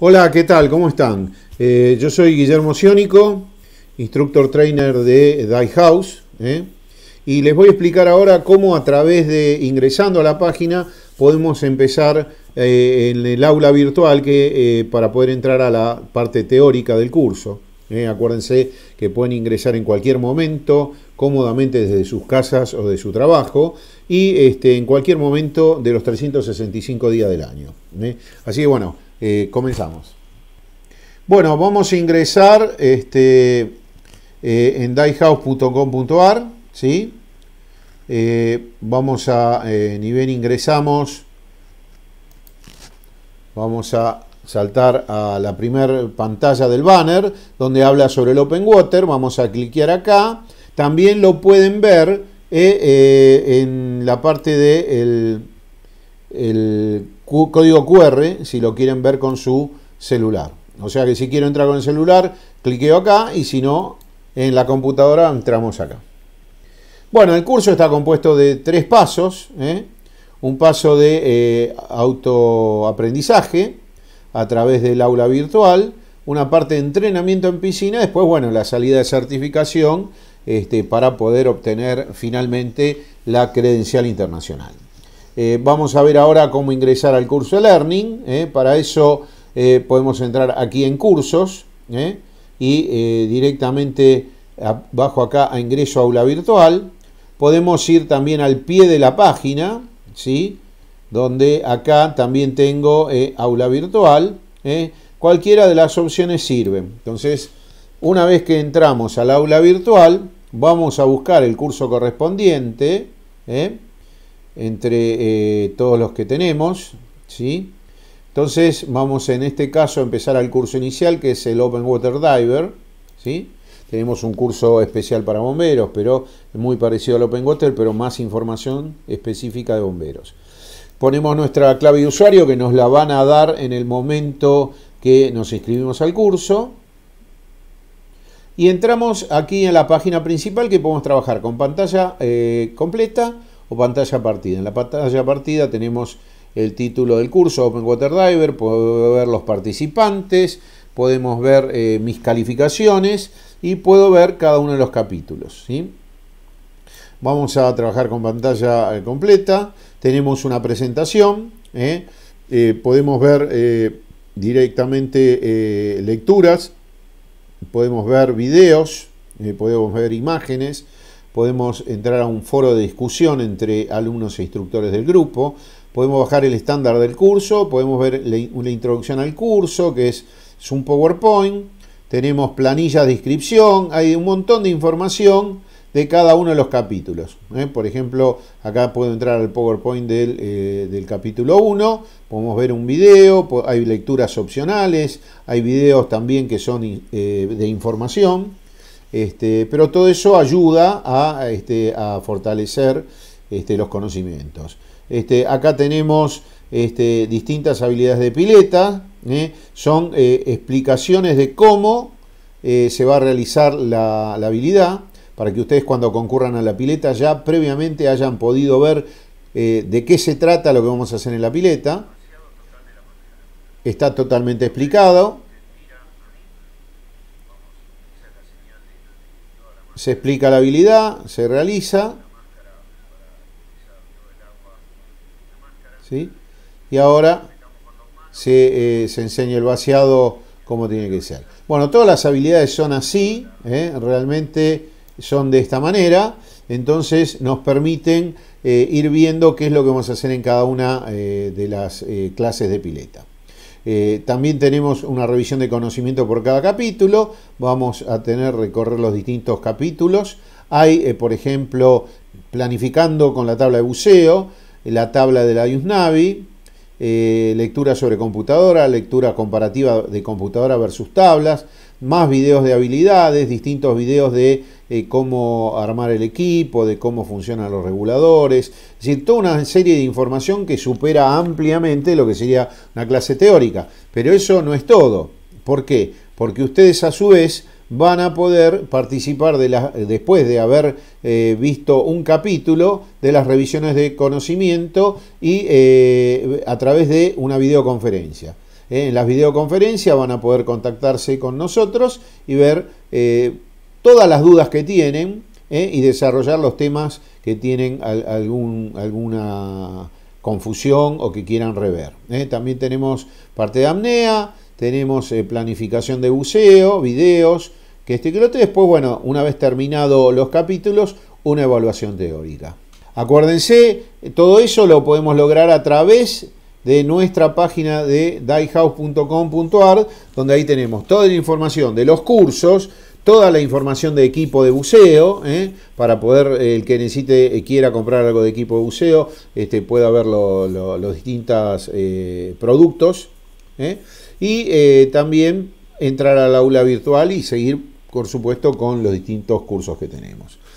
Hola, ¿qué tal? ¿Cómo están? Eh, yo soy Guillermo Sionico, instructor trainer de Die House, ¿eh? y les voy a explicar ahora cómo a través de ingresando a la página podemos empezar eh, en el aula virtual que, para poder entrar a la parte teórica del curso. Acuérdense que pueden ingresar en cualquier momento, cómodamente desde sus casas o de su trabajo, y este, en cualquier momento de los 365 días del año. Así que bueno eh, comenzamos. Bueno, vamos a ingresar este, eh, en diehouse.com.ar, ¿sí? Eh, vamos a nivel ingresamos, vamos a saltar a la primera pantalla del banner donde habla sobre el Open Water, vamos a cliquear acá, también lo pueden ver en la parte de el código QR si lo quieren ver con su celular. O sea que si quiero entrar con el celular, cliqueo acá y si no, en la computadora entramos acá. Bueno, el curso está compuesto de tres pasos. ¿eh? Un paso de eh, autoaprendizaje a través del aula virtual, una parte de entrenamiento en piscina, después, bueno, la salida de certificación este, para poder obtener finalmente la credencial internacional. Eh, vamos a ver ahora cómo ingresar al curso de Learning. Eh. para eso eh, podemos entrar aquí en cursos y directamente abajo acá a ingreso aula virtual. Podemos ir también al pie de la página, ¿sí? donde acá también tengo aula virtual. Cualquiera de las opciones sirve. Entonces, una vez que entramos al aula virtual, vamos a buscar el curso correspondiente entre eh, todos los que tenemos, ¿sí? Entonces vamos en este caso a empezar al curso inicial que es el Open Water Diver, ¿sí? Tenemos un curso especial para bomberos, pero muy parecido al Open Water, pero más información específica de bomberos. Ponemos nuestra clave de usuario que nos la van a dar en el momento que nos inscribimos al curso. Y entramos aquí en la página principal que podemos trabajar con pantalla eh, completa, o pantalla partida. En la pantalla partida tenemos el título del curso Open Water Diver, puedo ver los participantes, podemos ver eh, mis calificaciones y puedo ver cada uno de los capítulos. ¿sí? Vamos a trabajar con pantalla eh, completa, tenemos una presentación, ¿eh? podemos ver directamente lecturas, podemos ver videos, podemos ver imágenes, podemos entrar a un foro de discusión entre alumnos e instructores del grupo, podemos bajar el estándar del curso, podemos ver la introducción al curso, que es, un PowerPoint, tenemos planillas de inscripción, hay un montón de información de cada uno de los capítulos. ¿eh? Por ejemplo, acá puedo entrar al PowerPoint del, eh, capítulo 1, podemos ver un video, hay lecturas opcionales, hay videos también que son eh, de información. Este, pero todo eso ayuda a, este, fortalecer este, los conocimientos. acá tenemos distintas habilidades de pileta, ¿eh? son eh, explicaciones de cómo eh, se va a realizar la, la, habilidad, para que ustedes cuando concurran a la pileta ya previamente hayan podido ver de qué se trata lo que vamos a hacer en la pileta. Está totalmente explicado. se explica la habilidad, se realiza. ¿sí? Y ahora eh, se, enseña el vaciado como tiene que ser. Bueno, todas las habilidades son así, ¿eh? realmente son de esta manera, entonces nos permiten eh, ir viendo qué es lo que vamos a hacer en cada una de las clases de pileta. Eh, también tenemos una revisión de conocimiento por cada capítulo. Vamos a tener recorrer los distintos capítulos. Hay, eh, por ejemplo, planificando con la tabla de buceo, eh, la tabla de la IUSNAVI, lectura sobre computadora, lectura comparativa de computadora versus tablas, más videos de habilidades, distintos videos de eh, cómo armar el equipo, de cómo funcionan los reguladores, es decir, toda una serie de información que supera ampliamente lo que sería una clase teórica. Pero eso no es todo. ¿Por qué? Porque ustedes a su vez van a poder participar eh, después de haber eh, visto un capítulo de las revisiones de conocimiento y a través de una videoconferencia en las videoconferencias van a poder contactarse con nosotros y ver eh, todas las dudas que tienen eh, y desarrollar los temas que tienen algún, alguna confusión o que quieran rever. Eh. También tenemos parte de amnea, tenemos planificación de buceo, videos, que este que Después, bueno, una vez terminado los capítulos, una evaluación teórica. Acuérdense, todo eso lo podemos lograr a través de nuestra página de diehouse.com.ar, donde ahí tenemos toda la información de los cursos, toda la información de equipo de buceo, ¿eh? para poder, eh, el que necesite, eh, quiera comprar algo de equipo de buceo, este, pueda ver los distintos productos. Y también entrar al aula virtual y seguir, por supuesto, con los distintos cursos que tenemos.